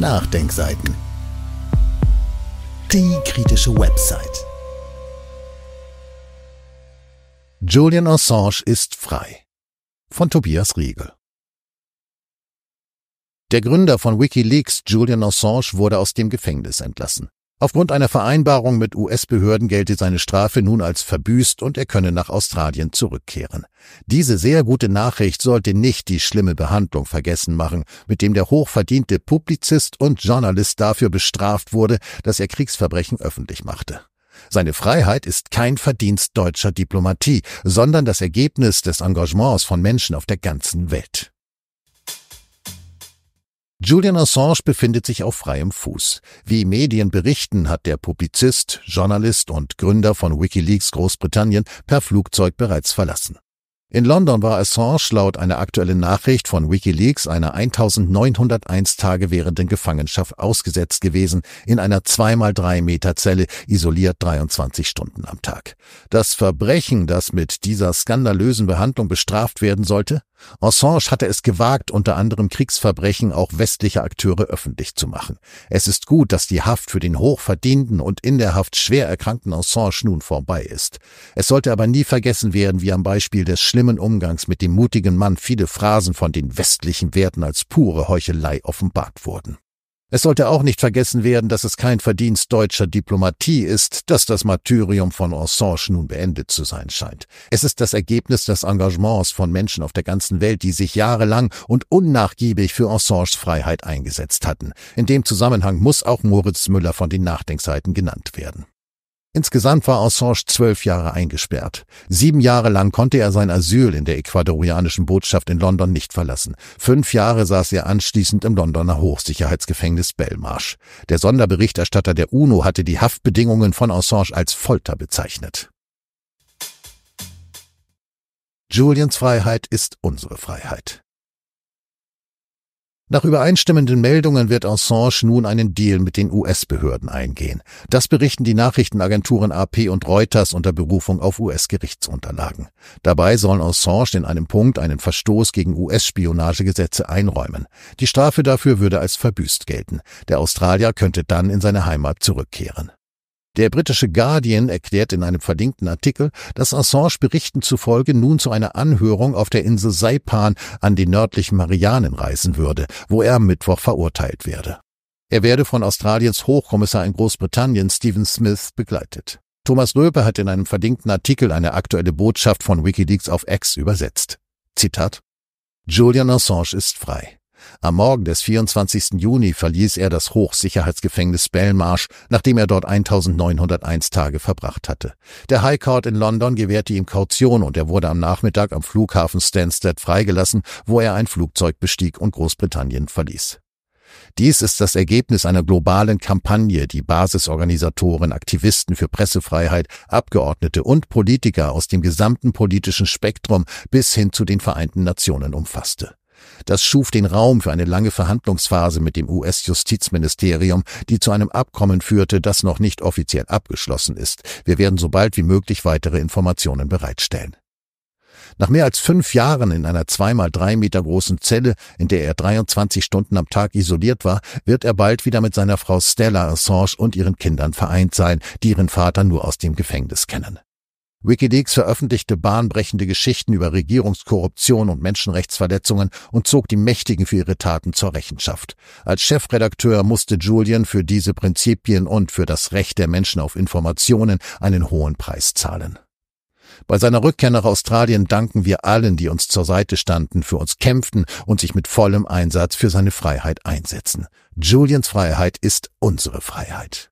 Nachdenkseiten. Die kritische Website. Julian Assange ist frei. Von Tobias Riegel. Der Gründer von Wikileaks, Julian Assange, wurde aus dem Gefängnis entlassen. Aufgrund einer Vereinbarung mit US-Behörden gelte seine Strafe nun als verbüßt und er könne nach Australien zurückkehren. Diese sehr gute Nachricht sollte nicht die schlimme Behandlung vergessen machen, mit dem der hochverdiente Publizist und Journalist dafür bestraft wurde, dass er Kriegsverbrechen öffentlich machte. Seine Freiheit ist kein Verdienst deutscher Diplomatie, sondern das Ergebnis des Engagements von Menschen auf der ganzen Welt. Julian Assange befindet sich auf freiem Fuß. Wie Medien berichten, hat der Publizist, Journalist und Gründer von Wikileaks Großbritannien per Flugzeug bereits verlassen. In London war Assange laut einer aktuellen Nachricht von Wikileaks einer 1901 Tage währenden Gefangenschaft ausgesetzt gewesen, in einer 2x3 Meter Zelle, isoliert 23 Stunden am Tag. Das Verbrechen, das mit dieser skandalösen Behandlung bestraft werden sollte? Assange hatte es gewagt, unter anderem Kriegsverbrechen auch westliche Akteure öffentlich zu machen. Es ist gut, dass die Haft für den hochverdienten und in der Haft schwer erkrankten Assange nun vorbei ist. Es sollte aber nie vergessen werden, wie am Beispiel des schlimmen Umgangs mit dem mutigen Mann viele Phrasen von den westlichen Werten als pure Heuchelei offenbart wurden. Es sollte auch nicht vergessen werden, dass es kein Verdienst deutscher Diplomatie ist, dass das Martyrium von Assange nun beendet zu sein scheint. Es ist das Ergebnis des Engagements von Menschen auf der ganzen Welt, die sich jahrelang und unnachgiebig für Assanges Freiheit eingesetzt hatten. In dem Zusammenhang muss auch Moritz Müller von den Nachdenkseiten genannt werden. Insgesamt war Assange zwölf Jahre eingesperrt. Sieben Jahre lang konnte er sein Asyl in der ecuadorianischen Botschaft in London nicht verlassen. Fünf Jahre saß er anschließend im Londoner Hochsicherheitsgefängnis Belmarsh. Der Sonderberichterstatter der UNO hatte die Haftbedingungen von Assange als Folter bezeichnet. Julians Freiheit ist unsere Freiheit. Nach übereinstimmenden Meldungen wird Assange nun einen Deal mit den US-Behörden eingehen. Das berichten die Nachrichtenagenturen AP und Reuters unter Berufung auf US-Gerichtsunterlagen. Dabei sollen Assange in einem Punkt einen Verstoß gegen US-Spionagegesetze einräumen. Die Strafe dafür würde als verbüßt gelten. Der Australier könnte dann in seine Heimat zurückkehren. Der britische Guardian erklärt in einem verlinkten Artikel, dass Assange Berichten zufolge nun zu einer Anhörung auf der Insel Saipan an die nördlichen Marianen reisen würde, wo er am Mittwoch verurteilt werde. Er werde von Australiens Hochkommissar in Großbritannien Stephen Smith begleitet. Thomas Röpe hat in einem verlinkten Artikel eine aktuelle Botschaft von Wikileaks auf X übersetzt. Zitat Julian Assange ist frei. Am Morgen des 24. Juni verließ er das Hochsicherheitsgefängnis Belmarsh, nachdem er dort 1901 Tage verbracht hatte. Der High Court in London gewährte ihm Kaution und er wurde am Nachmittag am Flughafen Stansted freigelassen, wo er ein Flugzeug bestieg und Großbritannien verließ. Dies ist das Ergebnis einer globalen Kampagne, die Basisorganisatoren, Aktivisten für Pressefreiheit, Abgeordnete und Politiker aus dem gesamten politischen Spektrum bis hin zu den Vereinten Nationen umfasste. Das schuf den Raum für eine lange Verhandlungsphase mit dem US-Justizministerium, die zu einem Abkommen führte, das noch nicht offiziell abgeschlossen ist. Wir werden so bald wie möglich weitere Informationen bereitstellen. Nach mehr als fünf Jahren in einer zweimal drei Meter großen Zelle, in der er 23 Stunden am Tag isoliert war, wird er bald wieder mit seiner Frau Stella Assange und ihren Kindern vereint sein, die ihren Vater nur aus dem Gefängnis kennen. Wikileaks veröffentlichte bahnbrechende Geschichten über Regierungskorruption und Menschenrechtsverletzungen und zog die Mächtigen für ihre Taten zur Rechenschaft. Als Chefredakteur musste Julian für diese Prinzipien und für das Recht der Menschen auf Informationen einen hohen Preis zahlen. Bei seiner Rückkehr nach Australien danken wir allen, die uns zur Seite standen, für uns kämpften und sich mit vollem Einsatz für seine Freiheit einsetzen. Julians Freiheit ist unsere Freiheit.